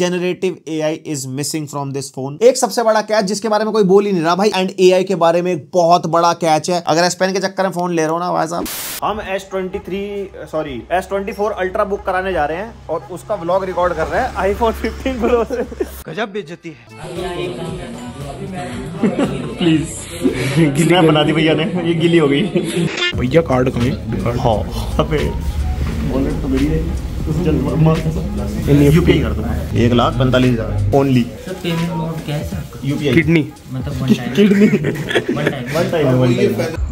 Generative A I is missing from this phone एक सबसे बड़ा कैच जिसके बारे में कोई बोल ही नहीं रहा भाई एंड ए आई के बारे में एक बहुत बड़ा कैच है अगर एस पेन के चक्कर में फोन ले रहा हो ना भाई साहब हम S twenty three sorry S twenty four Ultra book कराने जा रहे हैं और उसका ब्लॉग रिकॉर्ड कर रहे हैं आई फोन फिफ्टीन प्रो से गजब बेचती है प्लीज गिली बना दी भैया ने ये गिली हो गई भैया कार्ड कमी हाँ बोलेट तो गई है इन यूपीआई कर दो एक लाख पैंतालीस हज़ार ओनली किडनी किडनी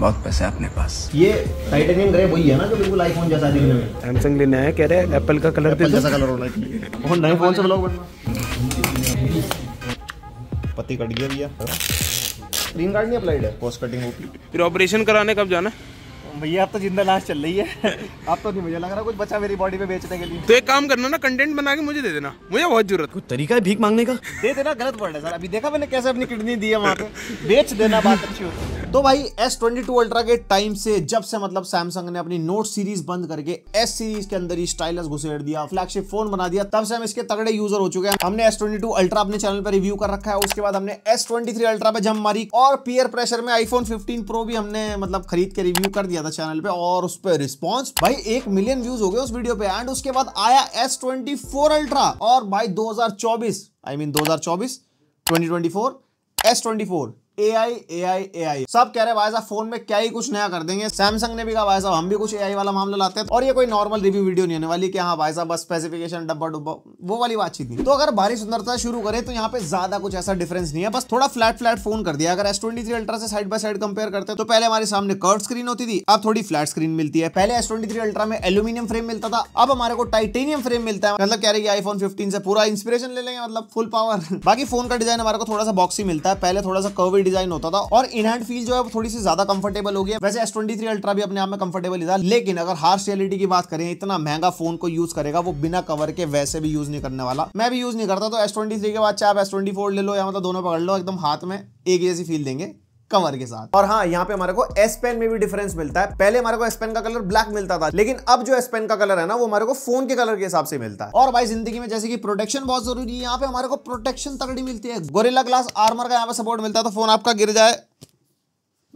बहुत पैसे अपने पास ये टाइटेनियम ग्रे वही है ना जो बिल्कुल आईफोन जैसा दिखने में सैमसंग लेना है कह रहे हैं एप्पल का कलर एप्पल जैसा कलर होना चाहिए और नए फोन से ब्लॉग बनना पति कट गया भैया ग्रीन कार्ड नहीं अप्लाइड है पोस्ट कटिंग होगी फिर ऑपरेशन कराने कब जाना है भैया आप तो जिंदा लाश चल रही है आप तो नहीं मुझे लग रहा कुछ बचा मेरी बॉडी पे बेचने के लिए तो एक काम करना ना कंटेंट बना के मुझे दे देना मुझे बहुत जरूरत कुछ तरीका है भीख मांगने का दे देना गलत रहा है सर अभी देखा मैंने कैसे अपनी किडनी दी है वहाँ पे बेच देना बात अच्छी होती है तो भाई एस ट्वेंटी टू अल्ट्रा के टाइम से जब से मतलब सैमसंग ने अपनी नोट सीरीज बंद करके एस सीरीज के अंदर ही स्टाइलस घुसेड़ दिया फ्लैगशिप फोन बना दिया तब से हम इसके तगड़े यूजर हो चुके हैं हमने एस ट्वेंटी टू अल्ट्रा अपने चैनल पर रिव्यू कर रखा है उसके बाद हमने S23 Ultra अल्ट्रा पे जम मारी और पीयर प्रेशर में आईफोन फिफ्टीन प्रो भी हमने मतलब खरीद के रिव्यू कर दिया था चैनल पे और उस पर रिस्पॉन्स भाई एक मिलियन व्यूज हो गए उस वीडियो पे एंड उसके बाद आया एस ट्वेंटी फोर अल्ट्रा और भाई दो हजार चौबीस आई मीन दो हजार चौबीस twenty twenty four S twenty four A I A I A I सब कह रहे भाई फोन में क्या ही कुछ नया कर देंगे सैमसंग ने भी कहा भाई साहब हम भी कुछ ए वाला मामला लाते हैं और ये कोई नॉर्मल रिव्यू वीडियो नहीं होने वाली कि हाँ भाई साहब बस स्पेसिफिकेशन डब्बा डुब्बा वो वाली बातचीत नहीं तो अगर भारी सुंदरता शुरू करें तो यहाँ पे ज्यादा कुछ ऐसा डिफरेंस नहीं है बस थोड़ा फ्लैट फ्लैट फोन कर दिया अगर एस ट्वेंटी थ्री अल्ट्रा से साइड बाय साइड कंपेयर करते हैं तो पहले हमारे सामने कर्ड स्क्रीन होती थी अब थोड़ी फ्लैट स्क्रीन मिलती है पहले एस ट्वेंटी थ्री अल्ट्रा में एल्यूमिनियम फ्रेम मिलता था अब हमारे को टाइटेनियम फ्रेम मिलता है मतलब कह रहे हैं आईफोन फिफ्टीन से पूरा इंस्पिरेशन ले लेंगे मतलब फुल पावर बाकी फोन का डिजाइन हमारे को थोड़ा सा बॉक्सी मिलता है पहले थोड़ा सा कर्व डिजाइन होता था और इनहैंड फील जो है वो थोड़ी सी ज्यादा कंफर्टेबल हो गया वैसे एस ट्वेंटी अल्ट्रा भी अपने आप में कंफर्टेबल ही था लेकिन अगर हार्स रियलिटी की बात करें इतना महंगा फोन को यूज करेगा वो बिना कवर के वैसे भी यूज नहीं करने वाला मैं भी यूज नहीं करता तो एस ट्वेंटी के बाद चाहे आप एस ट्वेंटी ले लो या मतलब दोनों पकड़ लो एकदम हाथ में एक जैसी फील देंगे कवर के साथ और हाँ यहाँ पे हमारे को एस पेन में भी डिफरेंस मिलता है पहले हमारे को एस पेन का कलर ब्लैक मिलता था लेकिन अब जो एस पेन का कलर है ना वो हमारे को फोन के कलर के हिसाब से मिलता है और भाई जिंदगी में जैसे कि प्रोटेक्शन बहुत जरूरी है यहाँ पे हमारे को प्रोटेक्शन तगड़ी मिलती है गोरेला ग्लास आर्मर का यहाँ पे सपोर्ट मिलता है तो फोन आपका गिर जाए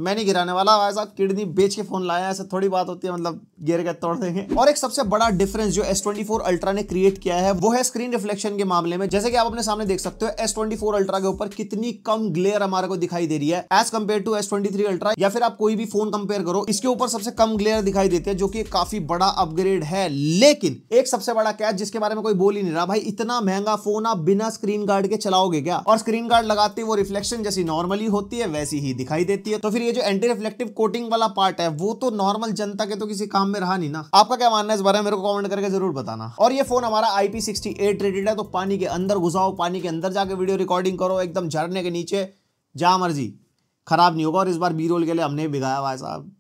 मैं नहीं गिराने वाला भाई साहब किडनी बेच के फोन लाया ऐसे थोड़ी बात होती है मतलब गिर के तोड़ देंगे और एक सबसे बड़ा डिफरेंस जो एस ट्वेंटी अल्ट्रा ने क्रिएट किया है वो है स्क्रीन रिफ्लेक्शन के मामले में जैसे कि आप अपने सामने देख सकते हो S24 ट्वेंटी अल्ट्रा के ऊपर कितनी कम ग्लेयर हमारे को दिखाई दे रही है as compare to S twenty three Ultra या फिर आप कोई भी फोन कंपेयर करो इसके ऊपर सबसे कम ग्लेयर दिखाई देते हैं जो की काफी बड़ा अपग्रेड है लेकिन एक सबसे बड़ा कैच जिसके बारे में कोई बोल ही नहीं रहा भाई इतना महंगा फोन आप बिना स्क्रीन गार्ड के चलाओगे क्या और स्क्रीन गार्ड लगाते वो रिफ्लेक्शन जैसी नॉर्मली होती है वैसी ही दिखाई देती है तो फिर ये जो एंटी रिफ्लेक्टिव कोटिंग वाला पार्ट है वो तो नॉर्मल जनता के तो किसी काम में रहा नहीं ना आपका क्या मानना है इस बारे में मेरे को कमेंट करके जरूर बताना और ये फोन हमारा IP68 रेटेड है तो पानी के अंदर घुसाओ पानी के अंदर जाके वीडियो रिकॉर्डिंग करो एकदम झरने के नीचे जहाँ मर्जी खराब नहीं होगा और इस बार बी रोल के लिए हमने बिगाया भाई साहब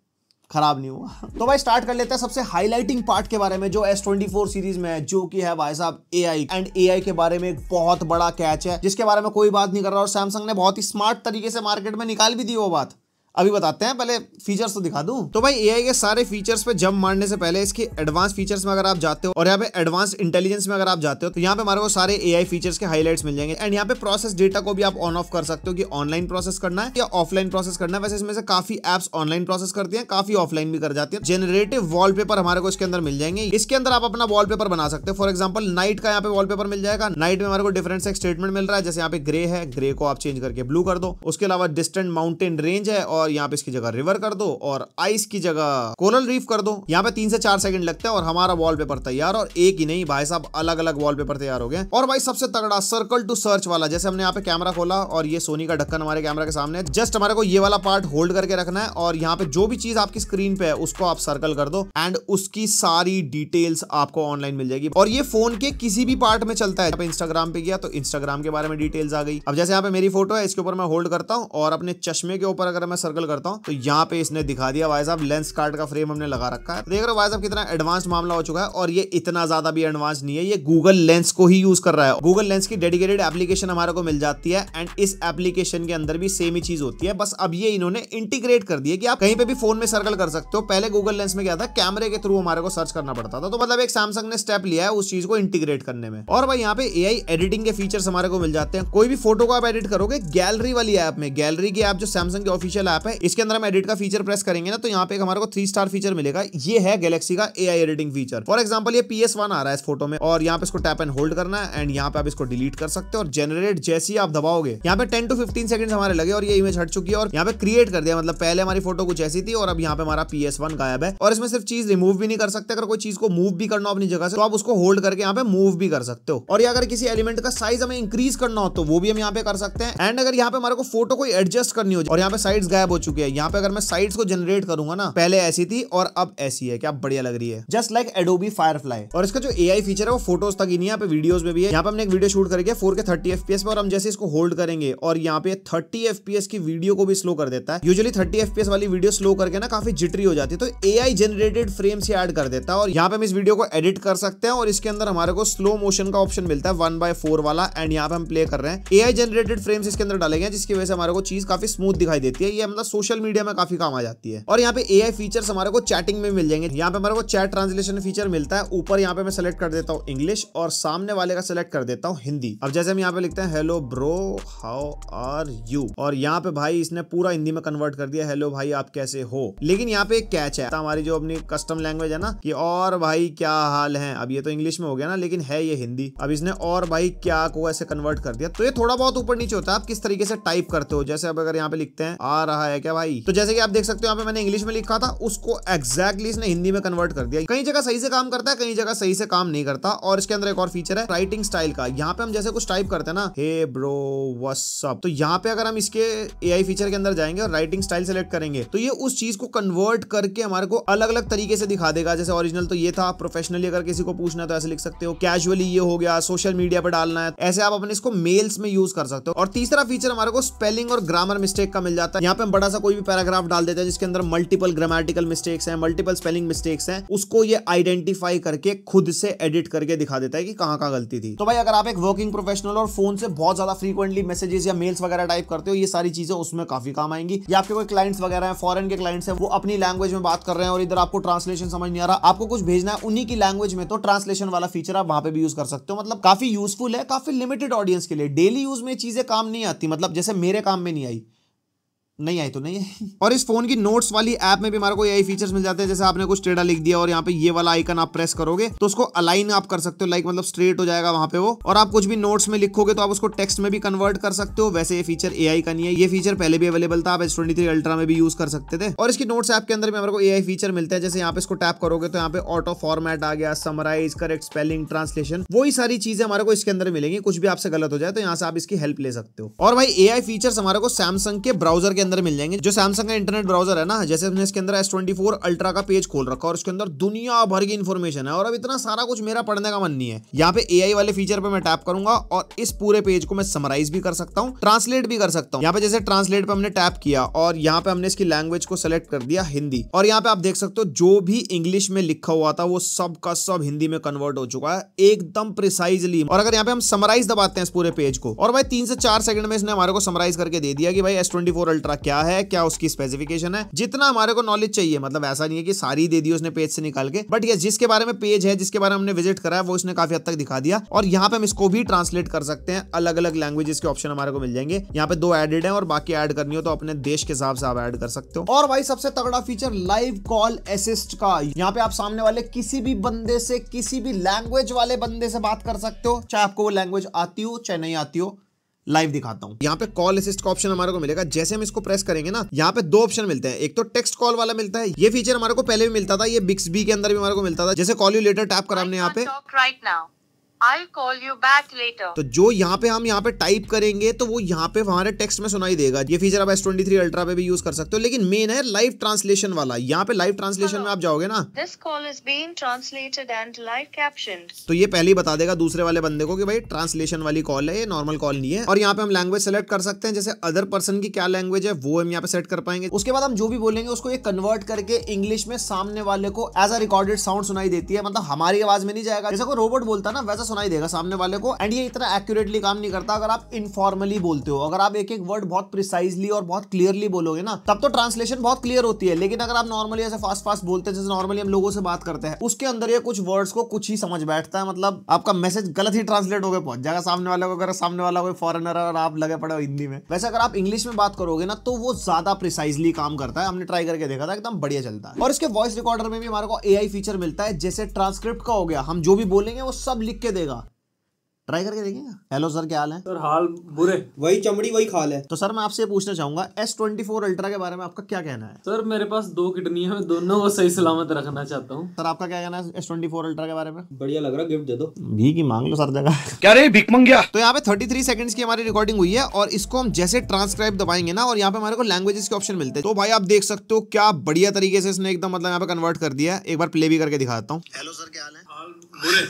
खराब नहीं हुआ तो भाई स्टार्ट कर लेते हैं सबसे हाईलाइटिंग पार्ट के बारे में जो S24 सीरीज में है जो कि है भाई साहब ए आई एंड ए के बारे में एक बहुत बड़ा कैच है जिसके बारे में कोई बात नहीं कर रहा और सैमसंग ने बहुत ही स्मार्ट तरीके से मार्केट में निकाल भी दी वो बात अभी बताते हैं पहले फीचर्स तो दिखा दूं तो भाई एआई के सारे फीचर्स पे जंप मारने से पहले इसके एडवांस फीचर्स में अगर आप जाते हो और यहाँ पे एडवांस इंटेलिजेंस में अगर आप जाते हो तो यहाँ पे हमारे को सारे एआई फीचर्स के हाईलाइट्स मिल जाएंगे एंड यहाँ पे प्रोसेस डेटा को भी आप ऑन ऑफ कर सकते हो कि ऑनलाइन प्रोसेस करना है या ऑफलाइन प्रोसेस करना है वैसे इसमें से काफी एप्स ऑनलाइन प्रोसेस करती है काफी ऑफलाइन भी कर जाती है जनरेटिव वॉल हमारे को इसके अंदर मिल जाएंगे इसके अंदर आप अपना वॉलपेपर बना सकते हो फॉर एग्जाम्पल नाइट का यहाँ पे वॉलपेपर मिल जाएगा नाइट में हमारे को डिफरेंट स्टेटमेंट मिल रहा है जैसे यहाँ पे ग्रे है ग्रे को आप चेंज करके ब्लू कर दो उसके अलावा डिस्टेंट माउंटेन रेंज है और और यहाँ पे इसकी जगह रिवर कर दो और आइस की जगह कोरल रीफ कर दो यहाँ पे तीन से चार सेकंड लगते हैं और हमारा वॉलपेपर तैयार और एक ही नहीं भाई साहब अलग अलग वॉलपेपर तैयार हो गए और भाई सबसे तगड़ा सर्कल टू सर्च वाला जैसे हमने यहाँ पे कैमरा खोला और ये सोनी का ढक्कन हमारे कैमरा के सामने जस्ट हमारे को ये वाला पार्ट होल्ड करके रखना है और यहाँ पे जो भी चीज आपकी स्क्रीन पे है उसको आप सर्कल कर दो एंड उसकी सारी डिटेल्स आपको ऑनलाइन मिल जाएगी और ये फोन के किसी भी पार्ट में चलता है इंस्टाग्राम पे गया तो इंस्टाग्राम के बारे में डिटेल्स आ गई अब जैसे यहाँ पे मेरी फोटो है इसके ऊपर मैं होल्ड करता हूँ और अपने चश्मे के ऊपर अगर मैं सर्कल करता हूँ तो यहाँ पे इसने दिखा दिया भाई साहब लेंस कार्ड का फ्रेम हमने लगा रखा है देख रहे हो भाई साहब कितना एडवांस मामला हो चुका है और ये इतना ज्यादा भी एडवांस नहीं है ये गूगल लेंस को ही यूज कर रहा है गूगल लेंस की डेडिकेटेड एप्लीकेशन हमारे को मिल जाती है एंड इस एप्लीकेशन के अंदर भी सेम ही चीज होती है बस अब ये इन्होंने इंटीग्रेट कर दिया कि आप कहीं पे भी फोन में सर्कल कर सकते हो पहले गूगल लेंस में क्या था कैमरे के थ्रू हमारे को सर्च करना पड़ता था तो मतलब एक सैमसंग ने स्टेप लिया है उस चीज को इंटीग्रेट करने में और भाई यहाँ पे ए एडिटिंग के फीचर्स हमारे को मिल जाते हैं कोई भी फोटो को आप एडिट करोगे गैलरी वाली ऐप में गैलरी की ऐप जो सैमसंग की ऑफिशियल ऐप ऐप है इसके अंदर हम एडिट का फीचर प्रेस करेंगे ना तो यहाँ पे हमारे को थ्री स्टार फीचर मिलेगा ये है गैलेक्सी का A editing feature for example ये पी आ रहा है इस फोटो में और यहाँ पे इसको टैप एंड होल्ड करना है एंड यहाँ पे आप इसको डिलीट कर सकते हो और जनरेट जैसी आप दबाओगे यहाँ पे टेन टू फिफ्टीन सेकंड हमारे लगे और ये इमेज हट चुकी है और यहाँ पे क्रिएट कर दिया मतलब पहले हमारी फोटो कुछ ऐसी थी और अब यहाँ पे हमारा पी गायब है और इसमें सिर्फ चीज रिमूव भी नहीं कर सकते अगर कोई चीज को मूव भी करना अपनी जगह से तो आप उसको होल्ड करके यहाँ पे मूव भी कर सकते हो और अगर किसी एलिमेंट का साइज हमें इंक्रीज करना हो तो वो भी हम यहाँ पे कर सकते हैं एंड अगर यहाँ पे हमारे को फोटो को एडजस्ट करनी हो और यहाँ पे साइड गायब गायब हो चुके हैं यहाँ पे अगर मैं साइड को जनरेट करूंगा ना पहले ऐसी थी और अब ऐसी है क्या बढ़िया लग रही है जस्ट लाइक एडोबी फायरफ्लाई और इसका जो ए फीचर है वो फोटोज तक ही नहीं यहाँ पे वीडियोस में भी है यहाँ पे हमने एक वीडियो शूट करके फोर के थर्टी एफ पर हम जैसे इसको होल्ड करेंगे और यहाँ पे थर्टी एफ की वीडियो को भी स्लो कर देता है यूजली थर्टी एफ वाली वीडियो स्लो करके ना काफी जिटरी हो जाती है तो ए आई जनरेटेड फ्रेम से एड कर देता है और यहाँ पे हम इस वीडियो को एडिट कर सकते हैं और इसके अंदर हमारे को स्लो मोशन का ऑप्शन मिलता है वन बाय फोर वाला एंड यहाँ पे हम प्ले कर रहे हैं ए आई जनरेटेड फ्रेम्स इसके अंदर डाले गए जिसकी वजह से हमारे को चीज काफी स्मूथ दिखाई देती है ये मतलब सोशल मीडिया में काफी काम आ जाती है और यहाँ पे ए फीचर्स हमारे को चैटिंग में मिल जाएंगे यहाँ पे हमारे को चैट ट्रांसलेशन फीचर मिलता है ऊपर यहाँ पे मैं सेलेक्ट कर देता हूँ इंग्लिश और सामने वाले का सिलेक्ट कर देता हूँ हिंदी अब जैसे हम यहाँ पे लिखते हैं hello bro how are you और यहाँ पे भाई इसने पूरा हिंदी में कन्वर्ट कर दिया हेलो भाई आप कैसे हो लेकिन यहाँ पे एक कैच है हमारी जो अपनी कस्टम लैंग्वेज है ना कि और भाई क्या हाल है अब ये तो इंग्लिश में हो गया ना लेकिन है ये हिंदी अब इसने और भाई क्या को ऐसे कन्वर्ट कर दिया तो ये थोड़ा बहुत ऊपर नीचे होता है आप किस तरीके से टाइप करते हो जैसे अब अगर यहाँ पे लिखते हैं आ रहा है क्या भाई तो जैसे कि आप देख सकते हो यहाँ पे मैंने इंग्लिश में लिखा था उसको एक्जैक्टली इसने हिंदी में कन्वर्ट कर दिया कहीं जगह सही से काम करता है कहीं जगह सही से काम नहीं करता और इसके अंदर एक और फीचर है राइटिंग स्टाइल का यहाँ पे हम जैसे कुछ टाइप करते हैं ना हे ब्रो वसअप तो यहाँ पे अगर हम इसके ए फीचर के अंदर जाएंगे और राइटिंग स्टाइल सेलेक्ट करेंगे तो ये उस चीज को कन्वर्ट करके हमारे को अलग अलग तरीके से दिखा देगा जैसे ओरिजिनल तो ये था प्रोफेशनली अगर किसी को पूछना तो ऐसे लिख सकते हो कैजुअली ये हो गया सोशल मीडिया पर डालना है ऐसे आप अपने इसको मेल्स में यूज कर सकते हो और तीसरा फीचर हमारे को स्पेलिंग और ग्रामर मिस्टेक का मिल जाता है यहाँ पे हम बड़ा सा कोई भी पैराग्राफ डाल देता है जिसके अंदर मल्टीपल ग्रामेटिकल मिस्टेक्स हैं मल्टीपल स्पेलिंग मिस्टेक्स हैं उसको ये आइडेंटिफाई करके खुद से एडिट करके दिखा देता है कि कहाँ कहाँ गलती थी तो भाई अगर आप एक वर्किंग प्रोफेशनल और फोन से बहुत ज्यादा फ्रीक्वेंटली मैसेजेस या मेल्स वगैरह टाइप करते हो ये सारी चीजें उसमें काफी काम आएंगी या आपके कोई क्लाइंट्स वगैरह हैं फॉरन के क्लाइंट्स हैं वो अपनी लैंग्वेज में बात कर रहे हैं और इधर आपको ट्रांसलेशन समझ नहीं आ रहा आपको कुछ भेजना है उन्हीं की लैंग्वेज में तो ट्रांसलेशन वाला फीचर आप वहां पर भी यूज कर सकते हो मतलब काफी यूजफुल है काफी लिमिटेड ऑडियंस के लिए डेली यूज में चीजें काम नहीं आती मतलब जैसे मेरे काम में नहीं आई नहीं आई तो नहीं आई और इस फोन की नोट्स वाली ऐप में भी हमारे को यही फीचर्स मिल जाते हैं जैसे आपने कुछ टेढ़ा लिख दिया और यहाँ पे ये वाला आइकन आप प्रेस करोगे तो उसको अलाइन आप कर सकते हो लाइक मतलब स्ट्रेट हो जाएगा वहाँ पे वो और आप कुछ भी नोट्स में लिखोगे तो आप उसको टेक्स्ट में भी कन्वर्ट कर सकते हो वैसे ये फीचर ए का नहीं है ये फीचर पहले भी अवेलेबल था आप एस अल्ट्रा में भी यूज कर सकते थे और इसकी नोट्स ऐप के अंदर भी हमारे को ए फीचर मिलता है जैसे यहाँ पे इसको टैप करोगे तो यहाँ पे ऑटो फॉर्मेट आ गया समराइज करेक्ट स्पेलिंग ट्रांसलेशन वही सारी चीजें हमारे को इसके अंदर मिलेंगी कुछ भी आपसे गलत हो जाए तो यहाँ से आप इसकी हेल्प ले सकते हो और भाई ए फीचर्स हमारे को सैमसंग के ब्राउजर के अंदर मिल जाएंगे जो सैमसंग का इंटरनेट ब्राउजर है ना जैसे हमने इसके अंदर एस ट्वेंटी फोर अल्ट्रा का पेज खोल रखा और उसके अंदर दुनिया भर की इन्फॉर्मेशन है और अब इतना सारा कुछ मेरा पढ़ने का मन नहीं है यहाँ पे ए वाले फीचर पर मैं टैप करूंगा और इस पूरे पेज को मैं समराइज भी कर सकता हूँ ट्रांसलेट भी कर सकता हूँ यहाँ पे जैसे ट्रांसलेट पर हमने टैप किया और यहाँ पे हमने इसकी लैंग्वेज को सिलेक्ट कर दिया हिंदी और यहाँ पे आप देख सकते हो जो भी इंग्लिश में लिखा हुआ था वो सब का सब हिंदी में कन्वर्ट हो चुका है एकदम प्रिसाइजली और अगर यहाँ पे हम समराइज दबाते हैं इस पूरे पेज को और भाई तीन से चार सेकंड में इसने हमारे को समराइज करके दे दिया कि भाई S24 ट्वेंटी मात्रा क्या है क्या उसकी स्पेसिफिकेशन है जितना हमारे को नॉलेज चाहिए मतलब ऐसा नहीं है कि सारी दे दी उसने पेज से निकाल के बट ये जिसके बारे में पेज है जिसके बारे में हमने विजिट करा है वो उसने काफी हद तक दिखा दिया और यहाँ पे हम इसको भी ट्रांसलेट कर सकते हैं अलग अलग लैंग्वेजेस के ऑप्शन हमारे को मिल जाएंगे यहाँ पे दो एडेड है और बाकी एड करनी हो तो अपने देश के हिसाब से आप एड कर सकते हो और भाई सबसे तगड़ा फीचर लाइव कॉल असिस्ट का यहाँ पे आप सामने वाले किसी भी बंदे से किसी भी लैंग्वेज वाले बंदे से बात कर सकते हो चाहे आपको वो लैंग्वेज आती हो चाहे नहीं आती हो लाइव दिखाता हूँ यहाँ पे कॉल असिस्ट का ऑप्शन हमारे को मिलेगा जैसे हम इसको प्रेस करेंगे ना यहाँ पे दो ऑप्शन मिलते हैं एक तो टेक्स्ट कॉल वाला मिलता है ये फीचर हमारे को पहले भी मिलता था ये बिक्स बी के अंदर भी हमारे को मिलता था जैसे कॉल यू लेटर टैप करा हमने यहाँ पे I call you back later तो जो यहाँ पे हम यहाँ पे टाइप करेंगे तो वो यहाँ पे हमारे टेक्स्ट में सुनाई देगा ये फीचर आप एस ट्वेंटी थ्री अल्ट्रा पे भी यूज कर सकते हो लेकिन मेन है लाइव ट्रांसलेशन वाला यहाँ पे लाइव ट्रांसलेशन में आप जाओगे ना this call is been translated and live caption तो ये पहले ही बता देगा दूसरे वाले बंदे को कि भाई ट्रांसलेशन वाली कॉल है ये नॉर्मल कॉल नहीं है और यहाँ पे हम लैंग्वेज सेलेक्ट कर सकते हैं जैसे अदर पर्सन की क्या लैंग्वेज है वो हम यहाँ पे सेट कर पाएंगे उसके बाद हम जो भी बोलेंगे उसको ये कन्वर्ट करके इंग्लिश में सामने वाले को एज अ रिकॉर्डेड साउंड सुनाई देती है मतलब हमारी आवाज में नहीं जाएगा जैसे कोई रोबोट बोलता ना वैसा सुनाई देगा सामने वाले को एंड ये इतना एक्यूरेटली काम नहीं करता अगर आप इनफॉर्मली बोलते हो अगर आप एक एक वर्ड बहुत प्रिसाइजली और बहुत क्लियरली बोलोगे ना तब तो ट्रांसलेशन बहुत क्लियर होती है लेकिन अगर आप नॉर्मली ऐसे फास्ट फास्ट बोलते हैं जैसे नॉर्मली हम लोगों से बात करते हैं उसके अंदर ये कुछ वर्ड्स को कुछ ही समझ बैठता है मतलब आपका मैसेज गलत ही ट्रांसलेट होकर पहुंच जाएगा सामने वाले को अगर सामने वाला कोई फॉरनर है और आप लगे पड़े हो हिंदी में वैसे अगर आप इंग्लिश में बात करोगे ना तो वो ज्यादा प्रिसाइजली काम करता है हमने ट्राई करके देखा था एकदम बढ़िया चलता है और इसके वॉइस रिकॉर्डर में भी हमारे को एआई फीचर मिलता है जैसे ट्रांसक्रिप्ट का हो गया हम जो भी बोलेंगे वो सब लिख के देगा ट्राई करके देखेंगे हेलो सर क्या हाल है सर हाल बुरे वही चमड़ी वही खाल है तो सर मैं आपसे पूछना चाहूंगा एस ट्वेंटी फोर अल्ट्रा के बारे में आपका क्या कहना है सर मेरे पास दो किडनी है मैं दोनों को सही सलामत रखना चाहता हूँ सर आपका क्या कहना है एस ट्वेंटी फोर अल्ट्रा के बारे में बढ़िया लग रहा है गिफ्ट दे दो भी की मांग लो सर जगह क्या रे भिक मंग गया तो यहाँ पे थर्टी थ्री सेकंड की हमारी रिकॉर्डिंग हुई है और इसको हम जैसे ट्रांसक्राइब दबाएंगे ना और यहाँ पे हमारे को लैंग्वेजेस के ऑप्शन मिलते हैं तो भाई आप देख सकते हो क्या बढ़िया तरीके से इसने एकदम मतलब यहाँ पे कन्वर्ट कर दिया एक बार प्ले भी करके दिखाता हूँ हेलो सर क्या हाल है बुरे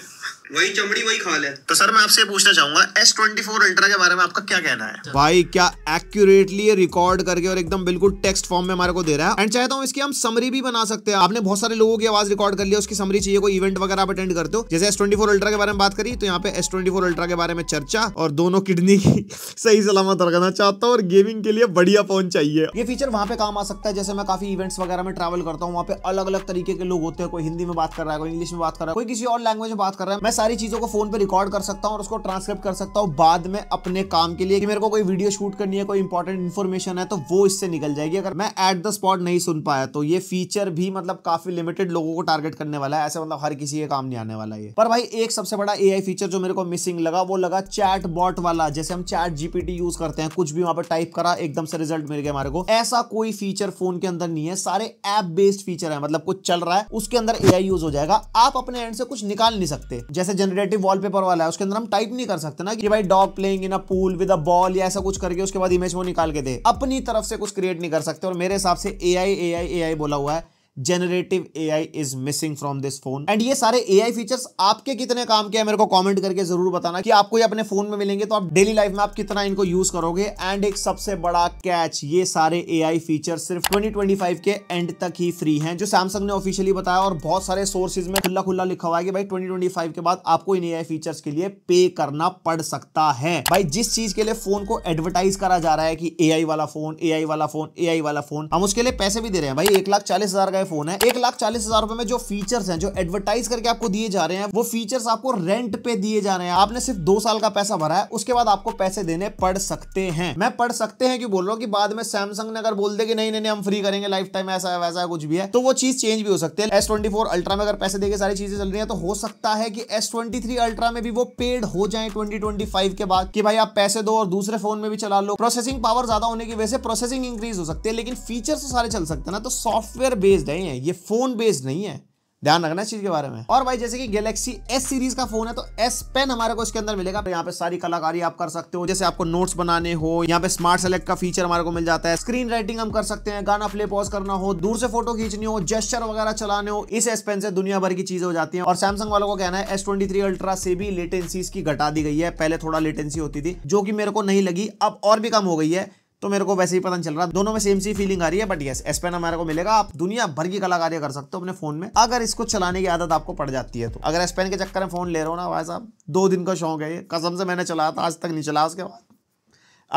वही चमड़ी वही खाल है तो सर मैं आपसे पूछना चाहूंगा एस ट्वेंटी फोर अल्ट्रा के बारे में आपका क्या कहना है भाई क्या एक्यूरेटली रिकॉर्ड करके और एकदम बिल्कुल टेक्स्ट फॉर्म में हमारे को दे रहा है एंड चाहता तो हूँ इसकी हम समरी भी बना सकते हैं आपने बहुत सारे लोगों की आवाज रिकॉर्ड कर लिया उसकी समरी चाहिए कोई इवेंट वगैरह आप अटेंड करते हो जैसे एस ट्वेंटी फोर अल्ट्रा के बारे में बात करी तो यहाँ पे एस ट्वेंटी फोर अल्ट्रा के बारे में चर्चा और दोनों किडनी की सही सलामत रखना चाहता हूँ और गेमिंग के लिए बढ़िया फोन चाहिए ये फीचर वहाँ पे काम आ सकता है जैसे मैं काफी इवेंट्स वगैरह में ट्रैवल करता हूँ वहाँ पे अलग अलग तरीके के लोग होते हैं कोई हिंदी में बात कर रहा है कोई इंग्लिश में बात कर रहा है कोई किसी और लैंग्वेज में बात कर रहा है मैं सारी चीज़ों को फ़ोन पे रिकॉर्ड कर सकता हूँ और उसको ट्रांसक्रिप्ट कर सकता हूँ बाद में अपने काम के लिए कि मेरे को कोई वीडियो शूट करनी है कोई इंपॉर्टेंट इन्फॉर्मेशन है तो वो इससे निकल जाएगी अगर मैं एट द स्पॉट नहीं सुन पाया तो ये फीचर भी मतलब काफ़ी लिमिटेड लोगों को टारगेट करने वाला है ऐसे मतलब हर किसी के काम नहीं आने वाला है पर भाई एक सबसे बड़ा ए फीचर जो मेरे को मिसिंग लगा वो लगा चैट बॉट वाला जैसे हम चैट जीपीटी यूज करते हैं कुछ भी वहां पर टाइप करा एकदम से रिजल्ट मिल गया हमारे को ऐसा कोई फीचर फोन के अंदर नहीं है सारे ऐप बेस्ड फीचर है मतलब कुछ चल रहा है उसके अंदर ए यूज हो जाएगा आप अपने एंड से कुछ निकाल नहीं सकते जैसे जैसे जनरेटिव वॉलपेपर वाला है उसके अंदर हम टाइप नहीं कर सकते ना कि भाई dog playing in a pool with a ball या ऐसा कुछ करके उसके बाद इमेज वो निकाल के दे अपनी तरफ से कुछ क्रिएट नहीं कर सकते और मेरे हिसाब से ए आई ए आई ए आई बोला हुआ है generative A I is missing from this phone and ये सारे ए आई फीचर्स आपके कितने काम के हैं मेरे को कॉमेंट करके जरूर बताना कि आपको ये अपने फोन में मिलेंगे तो आप डेली लाइफ में आप कितना इनको यूज करोगे एंड एक सबसे बड़ा कैच ये सारे आई फीचर सिर्फ 2025 के एंड तक ही फ्री हैं जो सैमसंग ने ऑफिशियली बताया और बहुत सारे सोर्सेज में खुला खुला लिखा हुआ है कि भाई 2025 के बाद आपको इन ए आई फीचर्स के लिए पे करना पड़ सकता है भाई जिस चीज के लिए फोन को एडवर्टाइज करा जा रहा है कि आई वाला फोन आई वाला फोन आई वाला फोन हम उसके लिए पैसे भी दे रहे हैं भाई एक लाख चालीस हजार का का फोन है एक लाख चालीस हजार रुपए में जो फीचर्स हैं जो एडवर्टाइज करके आपको दिए जा रहे हैं वो फीचर्स आपको रेंट पे दिए जा रहे हैं आपने सिर्फ दो साल का पैसा भरा है उसके बाद आपको पैसे देने पड़ सकते हैं मैं पढ़ सकते हैं क्यों बोल रहा हूँ कि बाद में सैमसंग ने अगर बोल दे कि नहीं नहीं हम फ्री करेंगे लाइफ टाइम ऐसा है वैसा है कुछ भी है तो वो चीज चेंज भी हो सकती है एस ट्वेंटी फोर अल्ट्रा में अगर पैसे देकर सारी चीजें चल रही है तो हो सकता है कि एस ट्वेंटी थ्री अल्ट्रा में भी वो पेड हो जाए ट्वेंटी ट्वेंटी फाइव के बाद कि भाई आप पैसे दो और दूसरे फोन में भी चला लो प्रोसेसिंग पावर ज्यादा होने की वजह से प्रोसेसिंग इंक्रीज हो सकती है लेकिन फीचर्स तो सारे चल सकते हैं ना तो सॉफ्टवेयर बेस्ड गए हैं ये फ़ोन बेस्ड नहीं है ध्यान रखना इस चीज़ के बारे में और भाई जैसे कि गैलेक्सी एस सीरीज का फोन है तो एस पेन हमारे को इसके अंदर मिलेगा यहाँ पे सारी कलाकारी आप कर सकते हो जैसे आपको नोट्स बनाने हो यहाँ पे स्मार्ट सेलेक्ट का फीचर हमारे को मिल जाता है स्क्रीन राइटिंग हम कर सकते हैं गाना प्ले पॉज करना हो दूर से फोटो खींचनी हो जेस्टर वगैरह चलाने हो इस एस पेन से दुनिया भर की चीज हो जाती है और सैमसंग वालों को कहना है एस अल्ट्रा से भी लेटेंसी की घटा दी गई है पहले थोड़ा लेटेंसी होती थी जो की मेरे को नहीं लगी अब और भी कम हो गई है तो मेरे को वैसे ही पता चल रहा है दोनों में सेम सी फीलिंग आ रही है बट यस एस पेन हमारे को मिलेगा आप दुनिया भर की कलाकारी कर सकते हो अपने फोन में अगर इसको चलाने की आदत आपको पड़ जाती है तो अगर एस पेन के चक्कर में फोन ले रहे हो ना भाई साहब दो दिन का शौक है ये कसम से मैंने चलाया था आज तक नहीं चला उसके बाद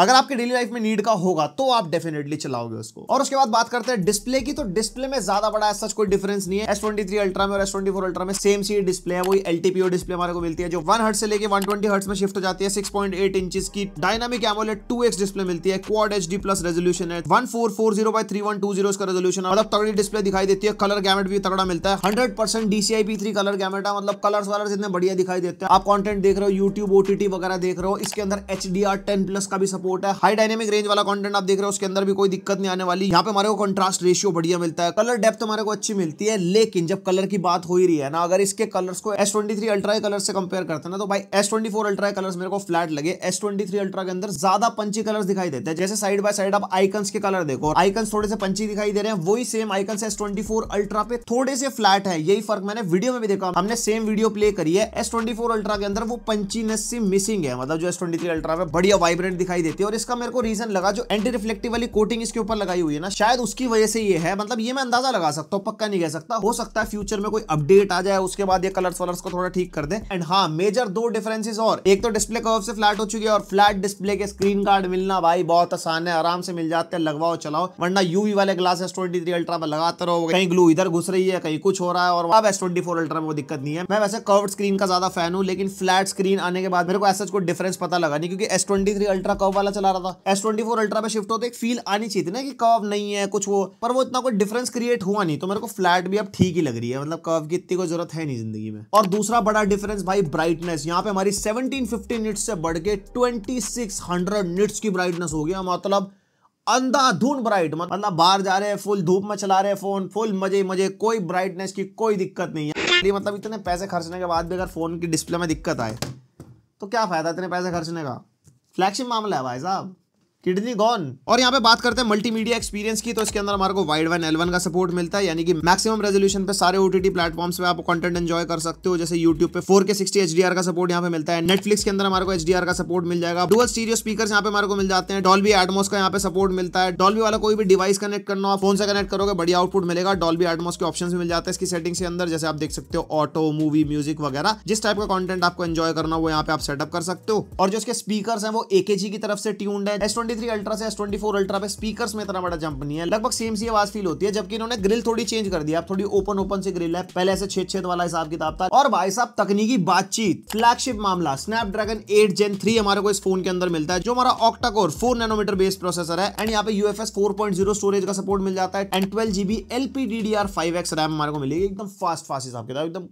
अगर आपके डेली लाइफ में नीड का होगा तो आप डेफिनेटली चलाओगे उसको और उसके बाद बात करते हैं डिस्प्ले की तो डिस्प्ले में ज्यादा बड़ा ऐसा सच कोई डिफरेंस नहीं है एस ट्वेंटी थ्री अल्ट्रा में और एस ट्वेंटी फोर अल्ट्रा में सेम सी डिस्प्ले है वही एलटीपीओ डिस्प्ले हमारे को मिलती है जो वन हर्ट से लेकर वन ट्वेंटी हर्ट में शिफ्ट हो जाती है सिक्स पॉइंट एट इंच की dynamic AMOLED two X display मिलती है क्वाड एच प्लस रेजोल्यूशन है one four four zero three one two zero resolution मतलब तगड़ी डिस्प्ले दिखाई देती है कलर गैमेट भी तगड़ा मिलता है hundred percent DCI three colour gamut है मतलब कलर वालर्स इतने बढ़िया दिखाई देते हैं आप कॉन्टेंट देख रहे हो यूट्यूब ओटीटी वगैरह देख रहे हो इसके अंदर H D R ten plus का भी सब सपोर्ट है हाई डायनेमिक रेंज वाला कॉन्टेंट आप देख रहे हो उसके अंदर भी कोई दिक्कत नहीं आने वाली यहाँ पे हमारे को कॉन्ट्रास्ट रेशियो बढ़िया मिलता है कलर डेप्थ हमारे को अच्छी मिलती है लेकिन जब कलर की बात हो ही रही है ना अगर इसके कलर्स को एस ट्वेंटी अल्ट्रा कलर से कंपेयर करते ना तो भाई S twenty four ultra colour मेरे को फ्लैट लगे एस ट्वेंटी थ्री अल्ट्रा के अंदर ज्यादा पंची कलर दिखाई देते हैं जैसे साइड बाय साइड आप आइकन के कलर देखो और आइकन्स थोड़े से पंची दिखाई दे रहे हैं वही same icon S twenty four ultra पे थोड़े से फ्लैट है यही फर्क मैंने वीडियो में भी देखा हमने सेम वीडियो प्ले करी है एस ट्वेंटी फोर अल्ट्रा के अंदर वो पंचीनेस से मिसिंग है मतलब जो एस ट्वेंटी थ्री अल्ट्रा में बढ़िया वाइब्रेंट दिखाई दे देती है और इसका मेरे को रीजन लगा जो एंटी रिफ्लेक्टिव वाली कोटिंग इसके ऊपर लगाई हुई है ना शायद उसकी वजह से ये है मतलब ये मैं अंदाजा लगा सकता हूँ पक्का नहीं कह सकता हो सकता है फ्यूचर में कोई अपडेट आ जाए उसके बाद ये कलर्स वलर्स को थोड़ा ठीक कर दे एंड हाँ मेजर दो डिफरेंसेस और एक तो डिस्प्ले कर्व से फ्लैट हो चुकी है और फ्लैट डिस्प्ले के स्क्रीन गार्ड मिलना भाई बहुत आसान है आराम से मिल जाते हैं लगवाओ चलाओ वरना यूवी वाले glass S twenty three ultra लगाते रहो कहीं ग्लू इधर घुस रही है कहीं कुछ हो रहा है और अब एस ट्वेंटी फोर अल्ट्रा में वो दिक्कत नहीं है मैं वैसे कर्व स्क्रीन का ज्यादा फैन हूँ लेकिन फ्लैट स्क्रीन आने के बाद मेरे को ऐसा कोई डिफरेंस पता लगा नहीं क्योंकि S twenty three ultra curve वाला चला रहा था एस ट्वेंटी फोर अल्ट्रा पे शिफ्ट होते एक फील आनी चाहिए थी ना कि कर्व नहीं है कुछ वो पर वो इतना कोई डिफरेंस क्रिएट हुआ नहीं तो मेरे को फ्लैट भी अब ठीक ही लग रही है मतलब कर्व की इतनी कोई जरूरत है नहीं जिंदगी में और दूसरा बड़ा डिफरेंस भाई ब्राइटनेस यहाँ पे हमारी सेवनटीन फिफ्टी निट्स से बढ़ के ट्वेंटी सिक्स हंड्रेड निट्स की ब्राइटनेस हो गया मतलब अंधाधुन ब्राइट मतलब बाहर जा रहे हैं फुल धूप में चला रहे हैं फोन फुल मजे मजे कोई ब्राइटनेस की कोई दिक्कत नहीं है मतलब इतने पैसे खर्चने के बाद भी अगर फोन की डिस्प्ले में दिक्कत आए तो क्या फायदा इतने पैसे खर्चने का फ्लैगशिप मामला है भाई साहब किडनी गॉन और यहाँ पे बात करते हैं मल्टीमीडिया एक्सपीरियंस की तो इसके अंदर हमारे को वाइड वन एलवन का सपोर्ट मिलता है यानी कि मैक्सिमम रेजोल्यूशन पे सारे ओटीटी प्लेटफॉर्म्स पे आप कंटेंट एंजॉय कर सकते हो जैसे यूट्यूब पे फोर के सिक्सटी एचडीआर का सपोर्ट यहाँ पे मिलता है नेटफ्लिक्स के अंदर हमारे को एचडीआर का सपोर्ट मिल जाएगा डुअल स्टीरियो स्पीकर यहाँ पे हमारे को मिल जाते हैं डॉलबी एटमोस का यहाँ पे सपोर्ट मिलता है डॉलबी वाला कोई भी डिवाइस कनेक्ट करना हो फोन से कनेक्ट करोगे बढ़िया आउटपुट मिलेगा डॉलबी एटमोस के ऑप्शन भी मिल जाता है इसकी सेटिंग के अंदर जैसे आप देख सकते हो ऑटो मूवी म्यूजिक वगैरह जिस टाइप का कॉन्टेंट आपको एंजॉय करना हो यहाँ पे आप सेटअप कर सकते हो और जो इसके स्पीकर है वो एकेजी की तरफ से ट्यून्ड है एस ट्वेंटी थ्री अल्ट्रा से एस ट्वेंटी फोर अल्ट्रा पे स्पीकर में इतना बड़ा जंप नहीं है लगभग सेम सी आवाज फील होती है जबकि इन्होंने ग्रिल थोड़ी चेंज कर दिया अब थोड़ी ओपन ओपन से ग्रिल है पहले ऐसे छेद छेद वाला हिसाब किताब था और भाई साहब तकनीकी बातचीत फ्लैगशिप मामला Snapdragon eight gen three हमारे को इस फोन के अंदर मिलता है जो हमारा octa core four nanometre based processor है एंड यहाँ पे यूएफएस 4.0 स्टोरेज का सपोर्ट मिल जाता है and twelve GB LPDDR five X RAM हमारे को मिलेगी एकदम फास्ट फास्ट हिसाब किताब एकदम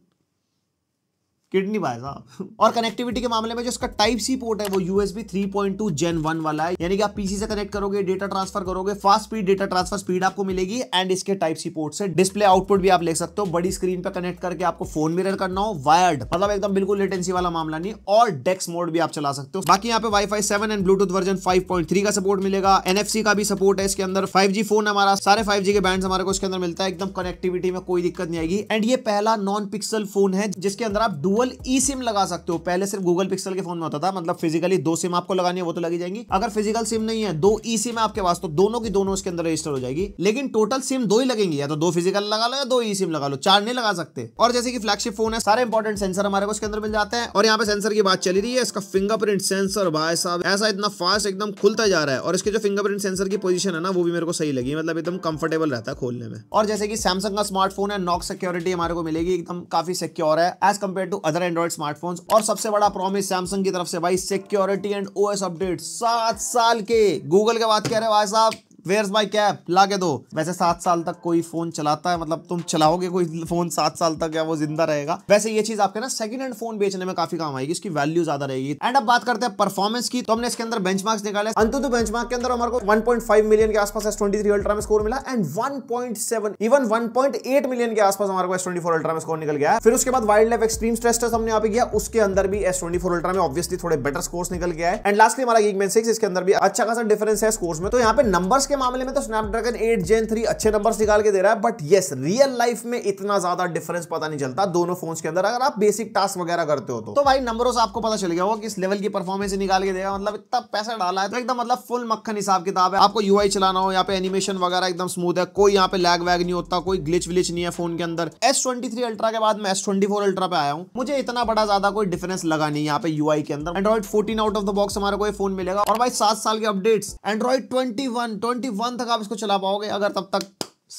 किडनी भाई साहब और कनेक्टिविटी के मामले में जो इसका टाइप सी पोर्ट है वो यूएसबी 3.2 जेन वन वाला है यानी कि आप पीसी से कनेक्ट करोगे डेटा ट्रांसफर करोगे fast speed data transfer speed आपको मिलेगी एंड इसके टाइप सी पोर्ट से डिस्प्ले आउटपुट भी आप ले सकते हो बड़ी स्क्रीन पर कनेक्ट करके आपको फोन मिरर करना हो वायर्ड मतलब एकदम बिल्कुल लेटेंसी वाला मामला नहीं और डेक्स मोड भी आप चला सकते हो बाकी यहाँ पे WiFi seven and Bluetooth version five point three का सपोर्ट मिलेगा एनएफसी का भी सपोर्ट है इसके अंदर फाइव जी फोन हमारा सारे फाइव जी के बैंड हमारे को इसके अंदर मिलता है एकदम कनेक्टिविटी में कोई दिक्कत नहीं आएगी एंड ये पहला नॉन पिक्सल फोन है जिसके अंदर आप डू डुअल ई सिम लगा सकते हो पहले सिर्फ गूगल पिक्सल के फोन में होता था मतलब फिजिकली दो सिम आपको लगानी है वो तो लगी जाएंगी अगर फिजिकल सिम नहीं है दो ई सिम है आपके पास तो दोनों की दोनों इसके अंदर रजिस्टर हो जाएगी लेकिन टोटल सिम दो ही लगेंगे या तो दो फिजिकल लगा लो या दो ई सिम लगा लो चार नहीं लगा सकते और जैसे कि फ्लैगशिप फोन है सारे इंपॉर्टेंट सेंसर हमारे को उसके अंदर मिल जाते हैं और यहाँ पे सेंसर की बात चली रही है इसका फिंगरप्रिंट सेंसर भाई साहब ऐसा इतना फास्ट एकदम खुलता जा रहा है और इसके जो फिंगरप्रिंट सेंसर की पोजीशन है ना वो भी मेरे को सही लगी मतलब एकदम कंफर्टेबल रहता है खोलने में और जैसे कि सैमसंग का स्मार्टफोन है नॉक सिक्योरिटी हमारे को मिलेगी एकदम काफी सिक्योर है as compare to other Android smartphones और सबसे बड़ा प्रॉमिस सैमसंग की तरफ से भाई सिक्योरिटी एंड ओएस अपडेट सात साल के गूगल के बात कह रहे हैं भाई साहब वेयर माई कैप ला के दो वैसे सात साल तक कोई फोन चलाता है मतलब तुम चलाओगे कोई फोन सात साल तक या वो जिंदा रहेगा वैसे ये चीज आपके ना सेकंड हैंड फोन बेचने में काफी काम आएगी इसकी वैल्यू ज्यादा रहेगी एंड अब बात करते हैं परफॉर्मेंस की तो हमने इसके अंदर मार्क्स निकाले बेंच मार्क तो के अंदर हमारे पॉइंट फाइव मिलियन के आसपास थ्री अल्ट्रा में स्कोर मिला and one point seven even one point eight million के आसपास हमारे ट्वेंटी फोर अल्ट्रा में स्कोर निकल गया फिर उसके बाद वाइल्ड लाइफ एक्सट्रीम स्ट्रेस्ट हमने यहाँ पे किया उसके अंदर भी एस ट्वेंटी फोर अल्ट्रा में ऑब्वियसली थोड़े बेटर स्कोर्स निकल गया है एंड लास्टली हमारा गीगमैन सिक्स इसके अंदर भी अच्छा खासा डिफरेंस है स्कोर्स में तो यहाँ पे नंबर्स के मामले में तो स्नैपड्रैगन 8 जेन 3 अच्छे नंबर निकाल के दे रहा है बट यस रियल लाइफ में इतना ज्यादा डिफरेंस पता नहीं चलता दोनों फोन के अंदर अगर आप बेसिक टास्क वगैरह करते हो तो, तो भाई नंबरों से आपको पता चल गया होगा किस लेवल की परफॉर्मेंस निकाल के देगा मतलब इतना पैसा डाला है तो एकदम मतलब फुल मक्खन हिसाब किताब है आपको यू चलाना हो यहाँ पे एनिमेशन वगैरह एकदम स्मूथ है कोई यहाँ पे लैग वैग नहीं होता कोई ग्लिच विलिच नहीं है फोन के अंदर एस अल्ट्रा के बाद मैं एस अल्ट्रा पे आया हूँ मुझे इतना बड़ा ज्यादा कोई डिफरेंस लगा नहीं यहाँ पे यू के अंदर Android fourteen out of the box हमारे को फोन मिलेगा और भाई सात साल के updates Android twenty one twenty one तक आप इसको चला पाओगे अगर तब तक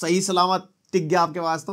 सही सलामत टिक गया आपके पास तो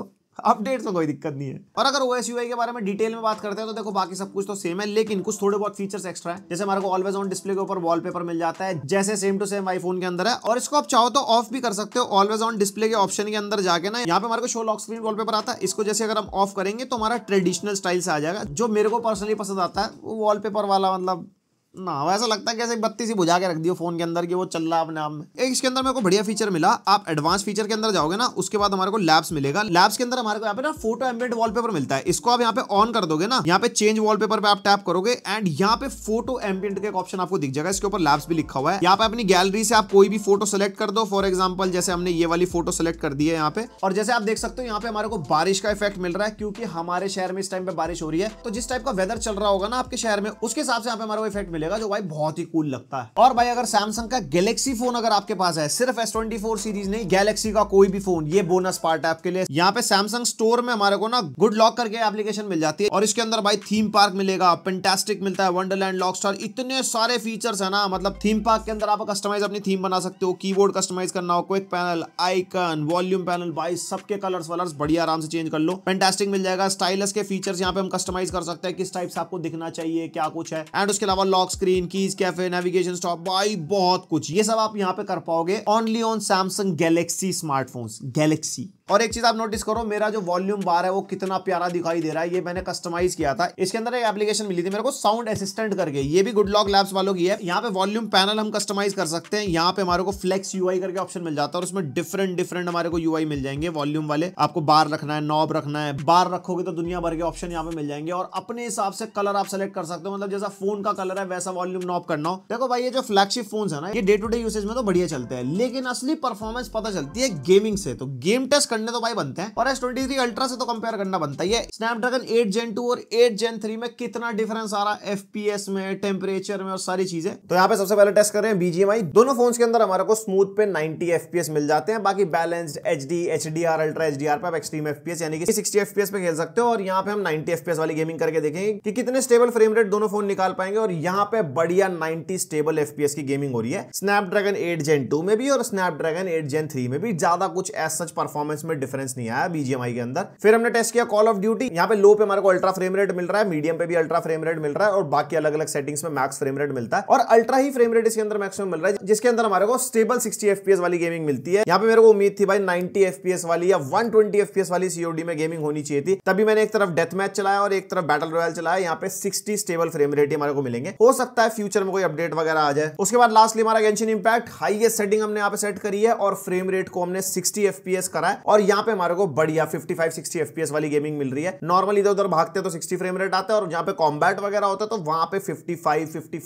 अपडेट में तो कोई दिक्कत नहीं है और अगर ओएस यूआई के बारे में डिटेल में बात करते हैं तो देखो बाकी सब कुछ तो सेम है लेकिन कुछ थोड़े बहुत फीचर्स एक्स्ट्रा है जैसे हमारे को ऑलवेज ऑन डिस्प्ले के ऊपर वॉलपेपर मिल जाता है जैसे सेम टू सेम आईफोन के अंदर है और इसको आप चाहो तो ऑफ भी कर सकते हो ऑलवेज ऑन डिस्प्ले के ऑप्शन के अंदर जाके ना यहाँ पे हमारे को शो लॉक स्क्रीन वॉलपेपर आता है इसको जैसे अगर हम ऑफ करेंगे तो हमारा ट्रेडिशनल स्टाइल से आ जाएगा जो मेरे को पर्सनली पसंद आता है वो वॉलपेपर वाला मतलब ना ऐसा लगता है कैसे बत्ती सी बुझा के रख दियो फोन के अंदर कि वो चल रहा है अपने आप में एक इसके अंदर मेरे को बढ़िया फीचर मिला आप एडवांस फीचर के अंदर जाओगे ना उसके बाद हमारे को लैब्स मिलेगा लैब्स के अंदर हमारे को यहाँ पे ना फोटो एम्बेड वॉलपेपर मिलता है इसको आप यहाँ पे ऑन कर दोगे ना यहाँ पे चेंज वॉलपेपर पे आप टैप करोगे एंड यहाँ पे फोटो एम्बेड का ऑप्शन आपको दिख जाएगा इसके ऊपर लैब्स भी लिखा हुआ है यहाँ पे अपनी गैलरी से आप कोई भी फोटो सेलेक्ट कर दो फॉर एग्जाम्पल जैसे हमने ये वाली फोटो सेलेक्ट कर दी है यहाँ पे और जैसे आप देख सकते हो यहाँ पे हमारे को बारिश का इफेक्ट मिल रहा है क्योंकि हमारे शहर में इस टाइम पे बारिश हो रही है तो जिस टाइप का वेदर चल रहा होगा ना आपके शहर में उसके हिसाब से यहाँ पे हमारे इफेक्ट मिलेगा जो भाई बहुत ही कूल लगता है और भाई अगर सैमसंग का गैलेक्सी फोन अगर आपके पास है सिर्फ एस सीरीज नहीं गैलेक्सी का कोई भी फोन ये बोनस पार्ट है आपके लिए यहाँ पे सैमसंग स्टोर में हमारे को ना गुड लॉक करके एप्लीकेशन मिल जाती है और इसके अंदर भाई थीम पार्क मिलेगा पेंटेस्टिक मिलता है वंडरलैंड लॉक स्टार इतने सारे फीचर्स है ना मतलब थीम पार्क के अंदर आप कस्टमाइज अपनी थीम बना सकते हो कीबोर्ड कस्टमाइज करना हो quick panel icon volume panel भाई सबके कलर्स वालर्स बढ़िया आराम से चेंज कर लो पेंटेस्टिक मिल जाएगा स्टाइलस के फीचर्स यहाँ पे हम कस्टमाइज कर सकते हैं किस टाइप से आपको दिखना चाहिए क्या कुछ है एंड उसके अलावा lock lock screen Keys Cafe navigation stop भाई बहुत कुछ ये सब आप यहाँ पे कर पाओगे only on Samsung Galaxy smartphones Galaxy और एक चीज आप नोटिस करो मेरा जो वॉल्यूम बार है वो कितना प्यारा दिखाई दे रहा है ये मैंने कस्टमाइज किया था इसके अंदर एक एप्लीकेशन मिली थी मेरे को साउंड असिस्टेंट करके ये भी गुड लॉक लैब्स वालों की है यहाँ पे वॉल्यूम पैनल हम कस्टमाइज कर सकते हैं यहाँ पे हमारे को फ्लेक्स यूआई करके ऑप्शन मिल जाता है और उसमें डिफरेंट डिफरेंट हमारे को यूआई मिल जाएंगे वॉल्यूम वाले आपको बार रखना है नॉब रखना है बार रखोगे तो दुनिया भर के ऑप्शन यहाँ पे मिल जाएंगे और अपने हिसाब से कलर आप सेलेक्ट कर सकते हो मतलब जैसा फोन का कलर है ऐसा वॉल्यूम नॉप करना हो देखो भाई ये जो फ्लैगशिप फोन है ना ये डे टू डे यूसेज में तो बढ़िया चलते हैं लेकिन असली परफॉर्मेंस पता चलती है गेमिंग से तो गेम टेस्ट करने तो भाई बनते हैं और एस ट्वेंटी अल्ट्रा से तो कंपेयर करना बनता है स्नैपड्रैगन एट जेन टू और एट जेन थ्री में कितना डिफरेंस आ रहा है एफ में टेम्परेचर में और सारी चीजें तो यहाँ पे सबसे पहले टेस्ट कर रहे हैं बीजीएमआई दोनों फोन के अंदर हमारे को स्मूथ पे नाइनटी एफ मिल जाते हैं बाकी balance H D H D R ultra H D R पर एक्सट्रीम एफ पी एस यानी कि 60 एफपीएस पे खेल सकते हो और यहाँ पे हम 90 एफपीएस वाली गेमिंग करके देखेंगे कि कितने स्टेबल फ्रेम रेट दोनों फोन निकाल पाएंगे और यहाँ पे बढ़िया 90 स्टेबल एफपीएस की गेमिंग हो रही है स्नैपड्रैगन 8 जेन 2 में भी और स्नैपड्रैगन 8 जेन 3 में भी ज्यादा कुछ एस सच परफॉर्मेंस में डिफरेंस नहीं आया बीजेमआई के अंदर फिर हमने टेस्ट किया कॉल ऑफ ड्यूटी यहाँ पे लो पे हमारे को अल्ट्रा फ्रेम रेट मिल रहा है मीडियम पे भी अल्ट्रा फ्रेम रेट मिल रहा है और बाकी अलग अलग सेटिंग्स में मैक्स फ्रेम रेट मिलता है और अल्ट्रा ही फ्रेम रेट इसके अंदर मैक्सिमम मिल रहा है जिसके अंदर हमारे को स्टेबल सिक्सटी एफपीएस वाली गेमिंग मिलती है यहाँ पे मेरे को उम्मीद थी भाई नाइनटी एफपीएस वाली या वन ट्वेंटी वाली सीओडी में गेमिंग होनी चाहिए थी तभी मैंने एक तरफ डेथ मैच चलाया और एक तरफ बैटल रॉयल चलाया यहाँ पे सिक्सटी स्टेबल फ्रेम रेट हमारे को मिलेंगे हो सकता है फ्यूचर में कोई अपडेट वगैरह आ जाए उसके बाद लास्टली हमारा गेंशन इंपैक्ट हाईएस्ट सेटिंग हमने यहाँ पे सेट करी है और फ्रेम रेट को हमने 60 एफपीएस करा है और यहाँ पे हमारे को बढ़िया 55 60 एफपीएस वाली गेमिंग मिल रही है नॉर्मल इधर उधर भागते हैं तो 60 फ्रेम रेट आता है और जहाँ पे कॉम्बैट वगैरह होता है तो वहाँ पे फिफ्टी फाइव फिफ्टी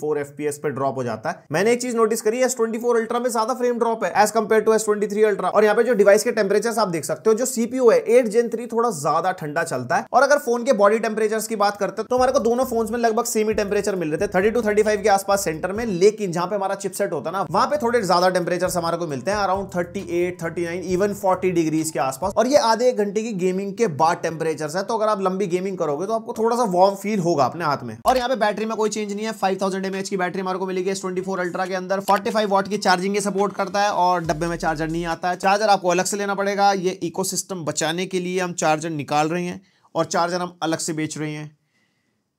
पे ड्रॉप हो जाता है मैंने एक चीज नोटिस करी है S24 अल्ट्रा में ज्यादा फ्रेम ड्रॉप है as compare to S twenty ultra और यहाँ पे जो डिवाइस के टेम्परेचर आप देख सकते हो जो सीपीओ है एट जेन थ्री थोड़ा ज्यादा ठंडा चलता है और अगर फोन के बॉडी टेम्परेचर की बात करते हैं तो हमारे को दोनों फोन में लगभग सेम ही टेम्परेचर मिल रहे थे थर्टी 35 के आसपास सेंटर में लेकिन जहां पे हमारा चिपसेट होता है ना वहां पे थोड़े ज्यादा टेम्परेचर हमारे को मिलते हैं अराउंड 38, 39, इवन 40 डिग्रीज के आसपास और ये आधे एक घंटे की गेमिंग के बाद टेम्परेचर है तो अगर आप लंबी गेमिंग करोगे तो आपको थोड़ा सा वार्म फील होगा अपने हाथ में और यहाँ पे बैटरी में कोई चेंज नहीं है फाइव थाउजेंड एमएच की बैटरी हमारे को मिलेगी एस ट्वेंटी फोर अल्ट्रा के अंदर फोर्टी फाइव वॉट की चार्जिंग सपोर्ट करता है और डब्बे में चार्जर नहीं आता है चार्जर आपको अलग से लेना पड़ेगा ये इको बचाने के लिए हम चार्जर निकाल रहे हैं और चार्जर हम अलग से बेच रहे हैं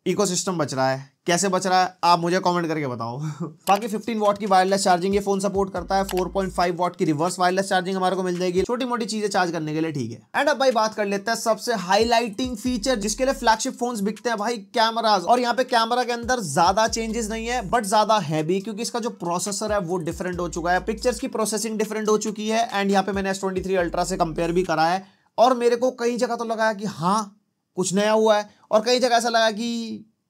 इकोसिस्टम बच रहा है कैसे बच रहा है आप मुझे कमेंट करके बताओ बाकी 15 वॉट की वायरलेस चार्जिंग ये फोन सपोर्ट करता है 4.5 वॉट की रिवर्स वायरलेस चार्जिंग हमारे को मिल जाएगी छोटी मोटी चीजें चार्ज करने के लिए ठीक है एंड अब भाई बात कर लेते हैं सबसे हाईलाइटिंग फीचर जिसके लिए फ्लैगशिप फोन बिकते हैं भाई कैमराज और यहाँ पे कैमरा के अंदर ज्यादा चेंजेस नहीं है बट ज्यादा हैवी क्योंकि इसका जो प्रोसेसर है वो डिफरेंट हो चुका है पिक्चर्स की प्रोसेसिंग डिफरेंट हो चुकी है एंड यहाँ पे मैंने एस ट्वेंटी अल्ट्रा से कंपेयर भी करा है और मेरे को कई जगह तो लगा कि हाँ कुछ नया हुआ है और कई जगह ऐसा लगा कि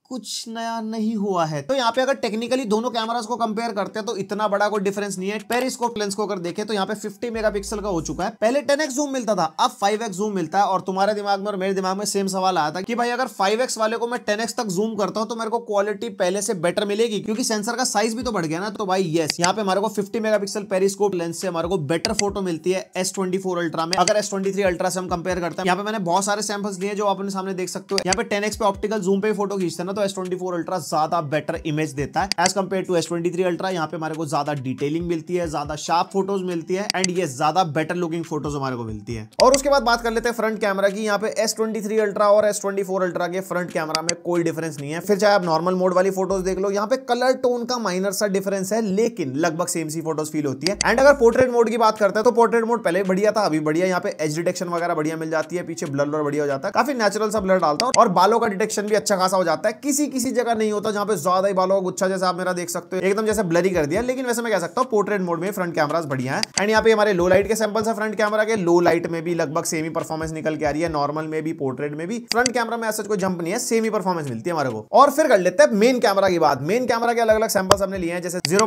कुछ नया नहीं हुआ है तो यहाँ पे अगर टेक्निकली दोनों कैमरास को कंपेयर करते हैं तो इतना बड़ा कोई डिफरेंस नहीं है पेरिस्कोप लेंस को अगर देखें तो यहाँ पे 50 मेगापिक्सल का हो चुका है पहले 10x जूम मिलता था अब 5x जूम मिलता है और तुम्हारे दिमाग में और मेरे दिमाग में सेम सवाल आया था कि भाई अगर फाइव वाले को मैं टेन तक जूम करता हूँ तो मेरे को क्वालिटी पहले से बेटर मिलेगी क्योंकि सेंसर का साइज भी तो बढ़ गया ना तो भाई येस यहाँ पे हमारे को फिफ्टी मेगा पेरिस्कोप लेंस से हमारे को बेटर फोटो मिलती है एस अल्ट्रा में अगर एस अल्ट्रा से हम कंपेयर करते हैं यहाँ पे मैंने बहुत सारे सैम्पल्स दिए जो अपने सामने देख सकते हो यहाँ पे टेन पे ऑप्टिकल जूम पे फोटो खींचते हैं तो एस ट्वेंटी फोर अल्ट्रा ज्यादा बेटर इमेज देता है as compare to S twenty three ultra यहाँ पे हमारे को ज्यादा डिटेलिंग मिलती है ज्यादा शार्प फोटोज मिलती है एंड ये ज्यादा बेटर लुकिंग फोटोज हमारे को मिलती है और उसके बाद बात कर लेते हैं फ्रंट कैमरा की यहाँ पे एस ट्वेंटी थ्री अल्ट्रा और एस ट्वेंटी फोर अल्ट्रा के फ्रंट कैमरा में कोई डिफरेंस नहीं है फिर चाहे आप नॉर्मल मोड वाली फोटोज देख लो यहाँ पे कलर टोन का माइनर सा डिफरेंस है लेकिन लगभग सेम सी फोटोज फील होती है एंड अगर पोर्ट्रेट मोड की बात करते हैं तो पोर्ट्रेट मोड पहले बढ़िया था अभी बढ़िया यहाँ पे एज डिटेक्शन वगैरह बढ़िया मिल जाती है पीछे ब्लर बढ़िया हो जाता है काफी नेचुरल सा ब्लर डालता है और बालों का डिटेक्शन भी अच्छा खासा हो जाता है किसी किसी जगह नहीं होता जहां पे ज्यादा ही बालों का गुच्छा जैसे आप मेरा देख सकते हो एकदम जैसे ब्लरी कर दिया लेकिन वैसे मैं कह सकता हूँ पोर्ट्रेट मोड में फ्रंट कैमराज बढ़िया है एंड यहाँ पे हमारे लो लाइट के सैंपल्स है फ्रंट कैमरा के लो लाइट में भी लगभग सेमी परफॉर्मेंस निकल के आ रही है नॉर्मल में भी पोर्ट्रेट में भी फ्रंट कैमरा में ऐसा कोई जंप नहीं है सेमी परफॉर्मेंस मिलती है हमारे को और फिर कर लेते हैं मेन कैमरा की बात मेन कैमरा के अलग अलग सैंपल्स हमने लिए हैं जैसे जीरो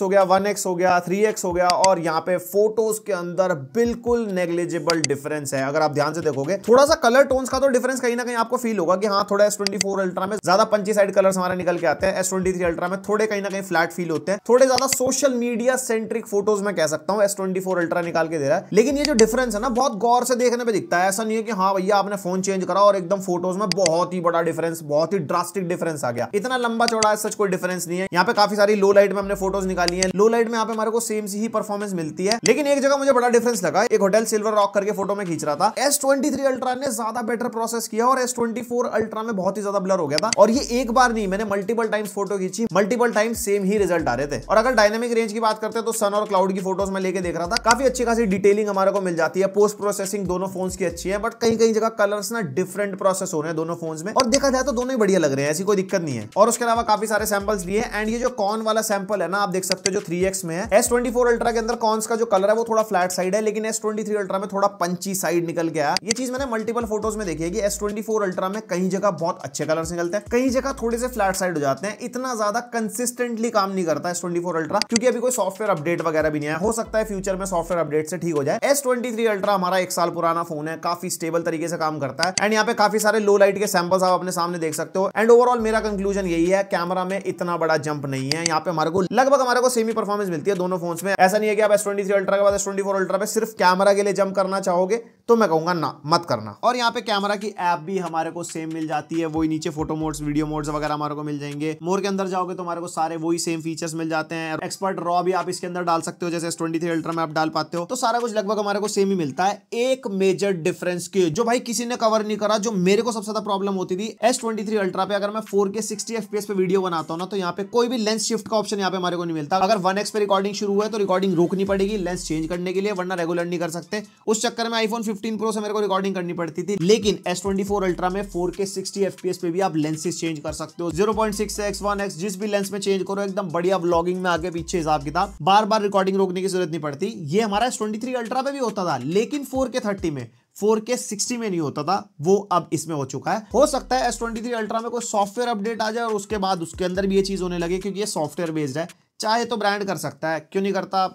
हो गया वन हो गया थ्री हो गया और यहाँ पे फोटोज के अंदर बिल्कुल नेग्लेजेबल डिफरेंस है अगर आप ध्यान से देखोगे थोड़ा सा कलर टोन्स का तो डिफरेंस कहीं ना कहीं आपको फील होगा कि हाँ थोड़ा एस ट्वेंटी फोर अल्ट्रा में ज्यादा पंची साइड कलर हमारे निकल के आते हैं एस ट्वेंटी थ्री अल्ट्रा में थोड़े कहीं ना कहीं फ्लैट फील होते हैं थोड़े ज्यादा सोशल मीडिया सेंट्रिक फोटोज में कह सकता हूँ एस ट्वेंटी फोर अल्ट्रा निकाल के दे रहा है लेकिन ये जो डिफरेंस है ना बहुत गौर से देखने पर दिखता है ऐसा नहीं है कि हाँ भैया आपने फोन चेंज करा और एकदम फोटोज में बहुत ही बड़ा डिफरेंस बहुत ही ड्रास्टिक डिफरेंस आ गया इतना लंबा चौड़ा सच कोई डिफरेंस नहीं है यहाँ पे काफी सारी लो लाइट में हमने फोटोज निकाली है लो लाइट में यहाँ पे हमारे को सेम सी ही परफॉर्मेंस मिलती है लेकिन एक जगह मुझे बड़ा डिफरेंस लगा एक होटल सिल्वर रॉक करके फोटो में खींच रहा था एस ट्वेंटी थ्री अल्ट्रा ने ज्यादा बेटर प्रोसेस किया और एस ट्वेंटी फोर अल्ट्रा में बहुत ही ज्यादा ब्लर हो गया था और ये एक बार नहीं मैंने मल्टीपल टाइम्स फोटो खींची मल्टीपल टाइम्स सेम ही रिजल्ट आ रहे थे और अगर डायनेमिक रेंज की बात करते हैं तो सन और क्लाउड की फोटोज में लेके देख रहा था काफी अच्छी खासी डिटेलिंग हमारे को मिल जाती है पोस्ट प्रोसेसिंग दोनों फोन की अच्छी है बट कहीं कहीं जगह कलर्स ना डिफरेंट प्रोसेस हो रहे हैं दोनों फोन में और देखा जाए तो दोनों ही बढ़िया लग रहे हैं ऐसी कोई दिक्कत नहीं है और उसके अलावा काफी सारे सैंपल्स लिए एंड ये जो कॉन वाला सैंपल है ना आप देख सकते हो जो थ्री में है एस अल्ट्रा के अंदर कॉन्स का जो कलर है वो थोड़ा फ्लैट साइड है लेकिन एस अल्ट्रा में थोड़ा पंची साइड निकल गया ये चीज मैंने मल्टीपल फोटोज में देखी है कि एस अल्ट्रा में कई जगह बहुत अच्छे कलर निकलते हैं कहीं जगह थोड़े से फ्लैट साइड हो जाते हैं इतना ज्यादा कंसिस्टेंटली काम नहीं करता एस ट्वेंटी अल्ट्रा क्योंकि अभी कोई सॉफ्टवेयर अपडेट वगैरह भी नहीं आया हो सकता है फ्यूचर में सॉफ्टवेयर अपडेट से ठीक हो जाए एस ट्वेंटी अल्ट्रा हमारा एक साल पुराना फोन है काफी स्टेबल तरीके से काम करता है एंड यहाँ पे काफी सारे लो लाइट के सैंपल्स आप अपने सामने देख सकते हो एंड ओवरऑल मेरा कंक्लूजन यही है कैमरा में इतना बड़ा जंप नहीं है यहाँ पे हमारे को लगभग हमारे को सेमी परफॉर्मेंस मिलती है दोनों फोन में ऐसा नहीं है कि आप एस ट्वेंटी अल्ट्रा के बाद एस ट्वेंटी अल्ट्रा पे सिर्फ कैमरा के लिए जंप करना चाहोगे तो मैं कहूंगा ना मत करना और यहाँ पे कैमरा की एप भी हमारे को सेम मिल जाती है वही नीचे फोटो मोड वीडियो मोड्स वगैरह हमारे को मिल जाएंगे मोर के अंदर जाओगे तो हमारे को सारे वही सेम फीचर्स मिल जाते हैं एक्सपर्ट रॉ भी आप इसके अंदर डाल सकते हो जैसे एस ट्वेंटी थ्री अल्ट्रा में आप डाल पाते हो तो सारा कुछ लगभग हमारे को सेम ही मिलता है एक मेजर डिफरेंस के जो भाई किसी ने कवर नहीं करा जो मेरे को सबसे ज्यादा प्रॉब्लम होती थी एस ट्वेंटी थ्री अल्ट्रा पे अगर मैं फोर के सिक्सटी एफ पे वीडियो बनाता हूँ ना तो यहाँ पे कोई भी लेंस शिफ्ट का ऑप्शन यहाँ पे हमारे को नहीं मिलता अगर वन एक्स पे रिकॉर्डिंग शुरू हुआ है तो रिकॉर्डिंग रोकनी पड़ेगी लेंस चेंज करने के लिए वरना रेगुलर नहीं कर सकते उस चक्कर में आईफोन फिफ्टीन प्रो से मेरे को रिकॉर्डिंग करनी पड़ती थी लेकिन एस ट्वेंटी फोर अल्ट्रा में फोर के सिक्सटी एफ पे भी आप लेंस एक्सिस चेंज कर सकते हो zero point six X one X जिस भी लेंस में चेंज करो एकदम बढ़िया ब्लॉगिंग में आगे पीछे हिसाब किताब बार बार रिकॉर्डिंग रोकने की जरूरत नहीं पड़ती ये हमारा ट्वेंटी थ्री अल्ट्रा पे भी होता था लेकिन फोर के थर्टी में 4K 60 में नहीं होता था वो अब इसमें हो चुका है हो सकता है S23 अल्ट्रा में कोई सॉफ्टवेयर अपडेट आ जाए और उसके बाद उसके अंदर भी ये चीज होने लगे क्योंकि ये सॉफ्टवेयर बेस्ड है चाहे तो ब्रांड कर सकता है क्यों नहीं करता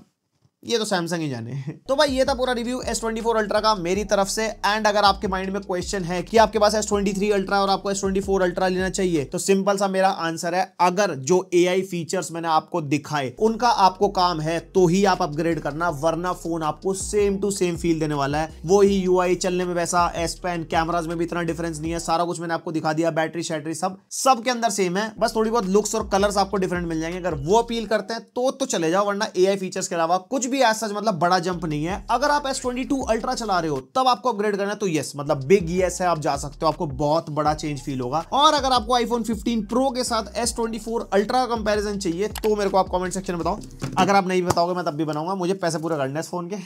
ये तो सैमसंग ही जाने तो भाई ये था पूरा review S twenty four ultra का मेरी तरफ से एंड अगर आपके माइंड में क्वेश्चन है कि आपके पास एस ट्वेंटी थ्री अल्ट्रा और आपको एस ट्वेंटी फोर अल्ट्रा लेना चाहिए तो सिंपल सा मेरा आंसर है अगर जो ए आई फीचर्स मैंने आपको दिखाए उनका आपको काम है तो ही आप अपग्रेड करना वरना फोन आपको सेम टू सेम फील देने वाला है वो ही यू आई चलने में वैसा एस पेन कैमराज में भी इतना डिफरेंस नहीं है सारा कुछ मैंने आपको दिखा दिया बैटरी शैटरी सब सबके अंदर सेम है बस थोड़ी बहुत लुक्स और कलर आपको डिफरेंट मिल जाएंगे अगर वो अपील करते हैं तो, तो, चले जाओ वरना ए आई फीचर्स के अलावा कुछ भी भी एज सच मतलब बड़ा जंप नहीं है अगर आप एस ट्वेंटी टू अल्ट्रा चला रहे हो तब आपको अपग्रेड करना है तो यस मतलब बिग यस है आप जा सकते हो आपको बहुत बड़ा चेंज फील होगा और अगर आपको आईफोन फिफ्टीन प्रो के साथ S twenty four ultra comparison चाहिए तो मेरे को आप कॉमेंट सेक्शन में बताओ अगर आप नहीं बताओगे मैं तब भी बनाऊंगा मुझे पैसे पूरा करना है इस फोन के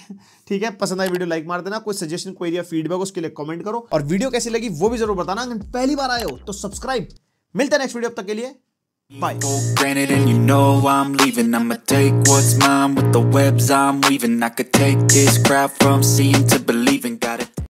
ठीक है पसंद आई वीडियो लाइक मार देना कोई सजेशन कोई या फीडबैक उसके लिए कॉमेंट करो और वीडियो कैसी लगी वो भी जरूर बताना पहली बार आए हो तो सब्सक्राइब मिलते हैं नेक्स्ट वीडियो तक के लिए Mike. Granted, and you know I'm leaving. I'ma take what's mine with the webs I'm weaving. I could take this crowd from seeing to believing.